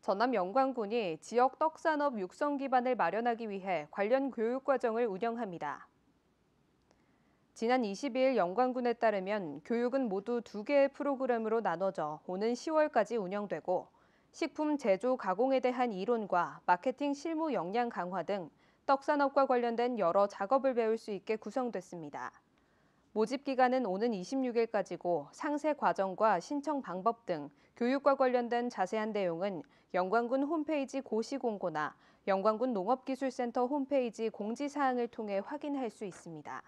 전남 영광군이 지역 떡산업 육성 기반을 마련하기 위해 관련 교육과정을 운영합니다. 지난 22일 영광군에 따르면 교육은 모두 두개의 프로그램으로 나눠져 오는 10월까지 운영되고 식품 제조 가공에 대한 이론과 마케팅 실무 역량 강화 등 떡산업과 관련된 여러 작업을 배울 수 있게 구성됐습니다. 모집 기간은 오는 26일까지고 상세 과정과 신청 방법 등 교육과 관련된 자세한 내용은 영광군 홈페이지 고시공고나 영광군 농업기술센터 홈페이지 공지사항을 통해 확인할 수 있습니다.